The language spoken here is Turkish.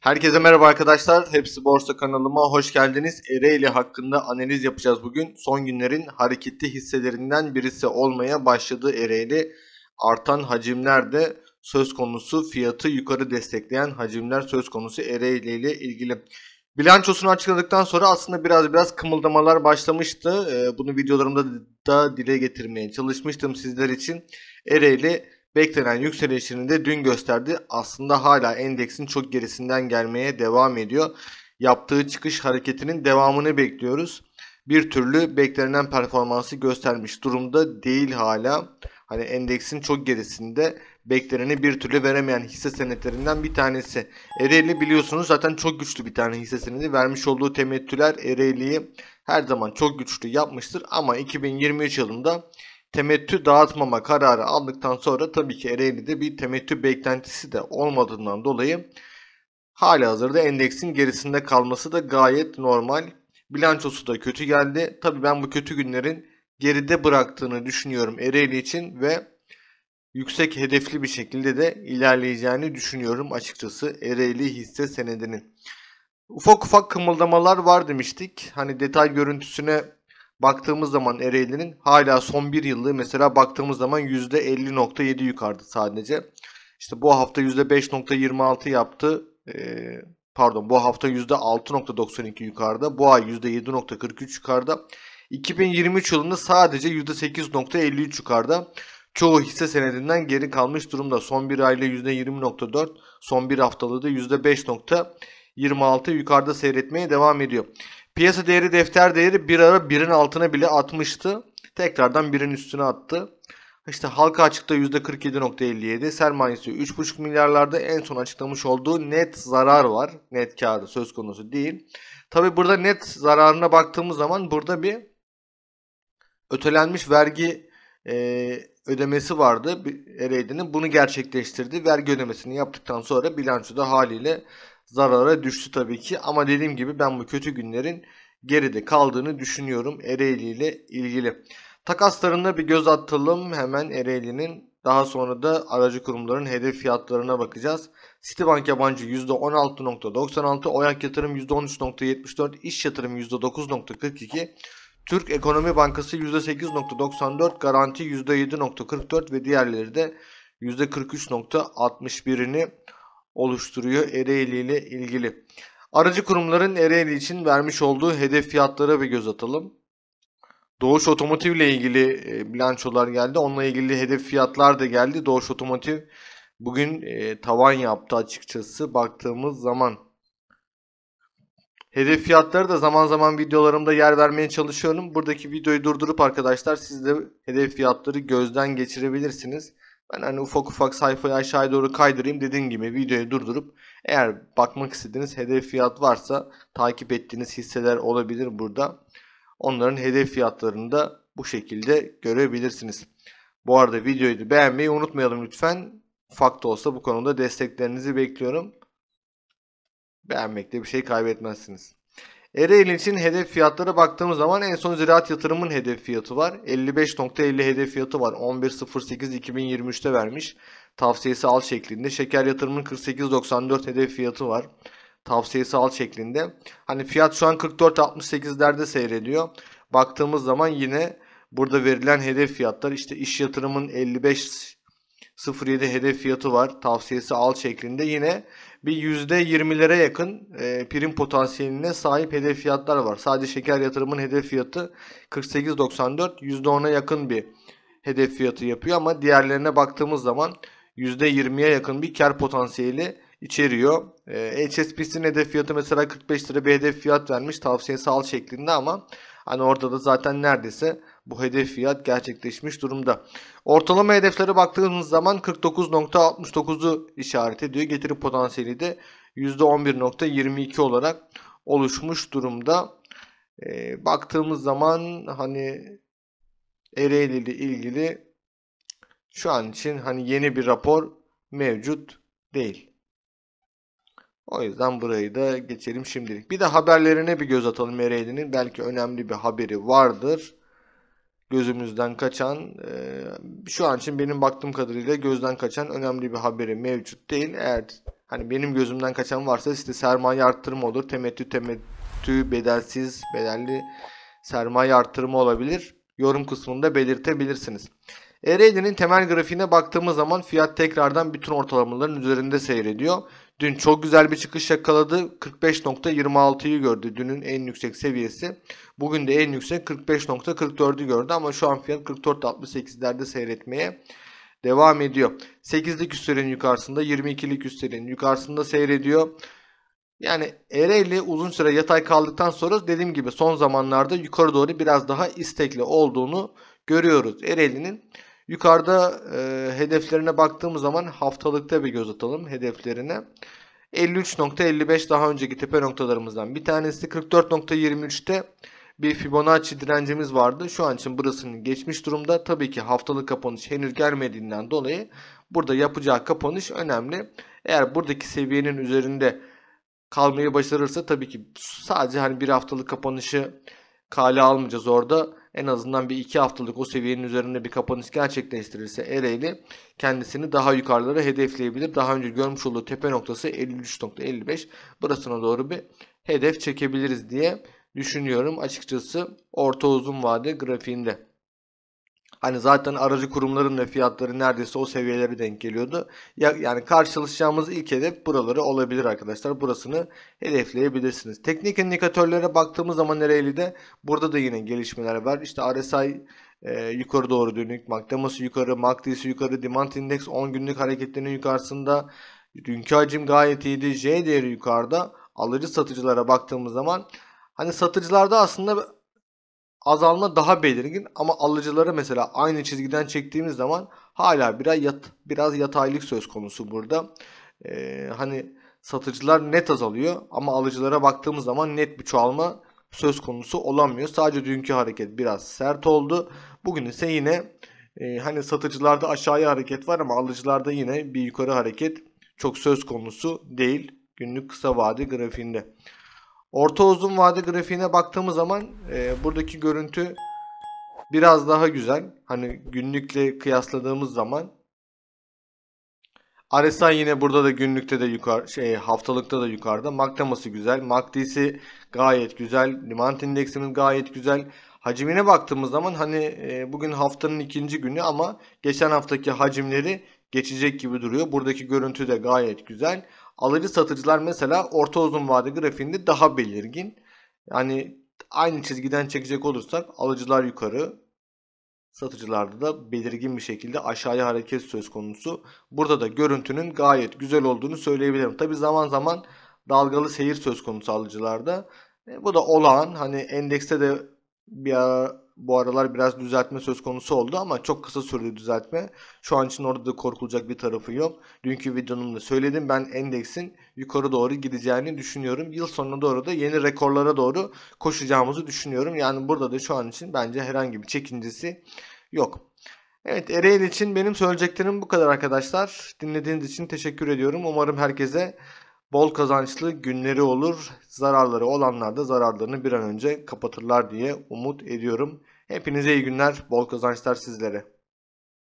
Herkese merhaba arkadaşlar. Hepsi Borsa kanalıma hoş geldiniz. Ereğli hakkında analiz yapacağız bugün. Son günlerin hareketli hisselerinden birisi olmaya başladı Ereğli. Artan hacimler de söz konusu fiyatı yukarı destekleyen hacimler söz konusu Ereğli ile ilgili. Bilançosunu açıkladıktan sonra aslında biraz biraz kımıldamalar başlamıştı. Ee, bunu videolarımda da dile getirmeye çalışmıştım sizler için. Ereğli Beklenen yükselişini de dün gösterdi. Aslında hala endeksin çok gerisinden gelmeye devam ediyor. Yaptığı çıkış hareketinin devamını bekliyoruz. Bir türlü beklenen performansı göstermiş durumda değil hala. Hani endeksin çok gerisinde bekleneni bir türlü veremeyen hisse senetlerinden bir tanesi. Ereğli biliyorsunuz zaten çok güçlü bir tane hisse senedi. Vermiş olduğu temettüler Ereğli'yi her zaman çok güçlü yapmıştır ama 2023 yılında temettü dağıtmama kararı aldıktan sonra tabii ki Ereğli'de bir temettü beklentisi de olmadığından dolayı hali hazırda endeksin gerisinde kalması da gayet normal. Bilançosu da kötü geldi. Tabii ben bu kötü günlerin geride bıraktığını düşünüyorum Ereğli için ve yüksek hedefli bir şekilde de ilerleyeceğini düşünüyorum açıkçası Ereğli hisse senedinin. Ufak ufak kımıldamalar var demiştik. Hani detay görüntüsüne baktığımız zaman Ereğli'nin hala son bir yıllığı mesela baktığımız zaman %50.7 yukarıda sadece. İşte bu hafta %5.26 yaptı. Ee, pardon bu hafta %6.92 yukarıda. Bu ay %7.43 yukarıda. 2023 yılında sadece %8.53 yukarıda. Çoğu hisse senedinden geri kalmış durumda. Son bir ayda %20.4, son bir haftalığı da %5.26 yukarıda seyretmeye devam ediyor. Piyasa değeri defter değeri bir ara birin altına bile atmıştı. Tekrardan birin üstüne attı. İşte halka açıkta %47.57, sermayesi 3.5 milyarlarda en son açıklamış olduğu net zarar var. Net kağıdı söz konusu değil. Tabi burada net zararına baktığımız zaman burada bir ötelenmiş vergi e, ödemesi vardı Ereğli'nin. Bunu gerçekleştirdi. Vergi ödemesini yaptıktan sonra bilançoda haliyle zarara düştü tabii ki. Ama dediğim gibi ben bu kötü günlerin geride kaldığını düşünüyorum Ereğli ile ilgili. Takaslarına bir göz atalım hemen Ereğli'nin. Daha sonra da aracı kurumların hedef fiyatlarına bakacağız. Citibank yabancı %16.96, Oyak yatırım %13.74, İş yatırım %9.42, Türk Ekonomi Bankası %8.94, Garanti %7.44 ve diğerleri de %43.61'ini oluşturuyor Ereğli ile ilgili. Aracı kurumların Ereğli için vermiş olduğu hedef fiyatlara bir göz atalım. Doğuş Otomotiv ile ilgili e, bilançolar geldi. Onunla ilgili hedef fiyatlar da geldi. Doğuş Otomotiv bugün e, tavan yaptı açıkçası baktığımız zaman. Hedef fiyatları da zaman zaman videolarımda yer vermeye çalışıyorum. Buradaki videoyu durdurup arkadaşlar siz de hedef fiyatları gözden geçirebilirsiniz. Ben hani ufak ufak sayfayı aşağıya doğru kaydırayım. Dediğim gibi videoyu durdurup eğer bakmak istediğiniz hedef fiyat varsa takip ettiğiniz hisseler olabilir burada. Onların hedef fiyatlarını da bu şekilde görebilirsiniz. Bu arada videoyu da beğenmeyi unutmayalım lütfen. Ufak da olsa bu konuda desteklerinizi bekliyorum. Beğenmekte bir şey kaybetmezsiniz. Ereğli için hedef fiyatlara baktığımız zaman en son ziraat yatırımın hedef fiyatı var. 55.50 hedef fiyatı var. 11.08.2023'te vermiş. Tavsiyesi al şeklinde. Şeker yatırımın 48.94 hedef fiyatı var. Tavsiyesi al şeklinde. Hani fiyat şu an 44.68'lerde seyrediyor. Baktığımız zaman yine burada verilen hedef fiyatlar işte iş yatırımın 55 0.7 hedef fiyatı var. Tavsiyesi al şeklinde yine bir %20'lere yakın e, prim potansiyeline sahip hedef fiyatlar var. Sadece şeker yatırımın hedef fiyatı 48.94 %10'a yakın bir hedef fiyatı yapıyor ama diğerlerine baktığımız zaman %20'ye yakın bir kar potansiyeli içeriyor. E, HSBC'nin hedef fiyatı mesela 45 lira bir hedef fiyat vermiş tavsiyesi al şeklinde ama hani orada da zaten neredeyse bu hedef fiyat gerçekleşmiş durumda. Ortalama hedeflere baktığımız zaman 49.69'u işaret ediyor. Getiri potansiyeli de %11.22 olarak oluşmuş durumda. E, baktığımız zaman hani Ereğli ile ilgili şu an için hani yeni bir rapor mevcut değil. O yüzden burayı da geçelim şimdilik. Bir de haberlerine bir göz atalım Ereğli'nin. Belki önemli bir haberi vardır gözümüzden kaçan e, şu an için benim baktığım kadarıyla gözden kaçan önemli bir haberi mevcut değil. Eğer hani benim gözümden kaçan varsa işte sermaye arttırma olur. Temettü temettü bedelsiz bedelli sermaye arttırma olabilir. Yorum kısmında belirtebilirsiniz. Ereğli'nin temel grafiğine baktığımız zaman fiyat tekrardan bütün ortalamaların üzerinde seyrediyor. Dün çok güzel bir çıkış yakaladı. 45.26'yı gördü dünün en yüksek seviyesi. Bugün de en yüksek 45.44'ü gördü ama şu an fiyat 44.68'lerde seyretmeye devam ediyor. 8'lik üstlerin yukarısında 22'lik üstlerin yukarısında seyrediyor. Yani Ereğli uzun süre yatay kaldıktan sonra dediğim gibi son zamanlarda yukarı doğru biraz daha istekli olduğunu görüyoruz. Ereğli'nin Yukarıda e, hedeflerine baktığımız zaman haftalıkta bir göz atalım hedeflerine. 53.55 daha önceki tepe noktalarımızdan bir tanesi 44.23'te bir Fibonacci direncimiz vardı. Şu an için burasının geçmiş durumda. Tabii ki haftalık kapanış henüz gelmediğinden dolayı burada yapacağı kapanış önemli. Eğer buradaki seviyenin üzerinde kalmayı başarırsa tabii ki sadece hani bir haftalık kapanışı kale almayacağız orada. En azından bir iki haftalık o seviyenin üzerinde bir kapanış gerçekleştirirse Ereğli kendisini daha yukarılara hedefleyebilir. Daha önce görmüş olduğu tepe noktası 53.55 burasına doğru bir hedef çekebiliriz diye düşünüyorum açıkçası orta uzun vade grafiğinde. Hani zaten aracı kurumların da fiyatları neredeyse o seviyelere denk geliyordu. Ya, yani karşılaşacağımız ilk hedef buraları olabilir arkadaşlar. Burasını hedefleyebilirsiniz. Teknik indikatörlere baktığımız zaman de burada da yine gelişmeler var. İşte RSI e, yukarı doğru dönük, McDonald's yukarı, MACD'si yukarı, Demand Index 10 günlük hareketlerinin yukarısında. Dünkü hacim gayet iyiydi. J değeri yukarıda. Alıcı satıcılara baktığımız zaman hani satıcılarda aslında azalma daha belirgin ama alıcıları mesela aynı çizgiden çektiğimiz zaman hala biraz yat, biraz yataylık söz konusu burada. Ee, hani satıcılar net azalıyor ama alıcılara baktığımız zaman net bir çoğalma söz konusu olamıyor. Sadece dünkü hareket biraz sert oldu. Bugün ise yine e, hani satıcılarda aşağıya hareket var ama alıcılarda yine bir yukarı hareket çok söz konusu değil günlük kısa vade grafiğinde. Orta uzun vade grafiğine baktığımız zaman e, buradaki görüntü biraz daha güzel. Hani günlükle kıyasladığımız zaman RSI yine burada da günlükte de yukarı şey haftalıkta da yukarıda. MACD'si güzel. MACD'si gayet güzel. Demand indeksimiz gayet güzel. Hacimine baktığımız zaman hani e, bugün haftanın ikinci günü ama geçen haftaki hacimleri geçecek gibi duruyor. Buradaki görüntü de gayet güzel. Alıcı satıcılar mesela orta uzun vade grafiğinde daha belirgin. Yani aynı çizgiden çekecek olursak alıcılar yukarı, satıcılarda da belirgin bir şekilde aşağıya hareket söz konusu. Burada da görüntünün gayet güzel olduğunu söyleyebilirim. Tabi zaman zaman dalgalı seyir söz konusu alıcılarda. E, bu da olağan. Hani endekste de bir ara bu aralar biraz düzeltme söz konusu oldu ama çok kısa sürdü düzeltme. Şu an için orada da korkulacak bir tarafı yok. Dünkü videomda söyledim ben endeksin yukarı doğru gideceğini düşünüyorum. Yıl sonuna doğru da yeni rekorlara doğru koşacağımızı düşünüyorum. Yani burada da şu an için bence herhangi bir çekincesi yok. Evet Ereğli için benim söyleyeceklerim bu kadar arkadaşlar. Dinlediğiniz için teşekkür ediyorum. Umarım herkese bol kazançlı günleri olur. Zararları olanlar da zararlarını bir an önce kapatırlar diye umut ediyorum. Hepinize iyi günler, bol kazançlar sizlere.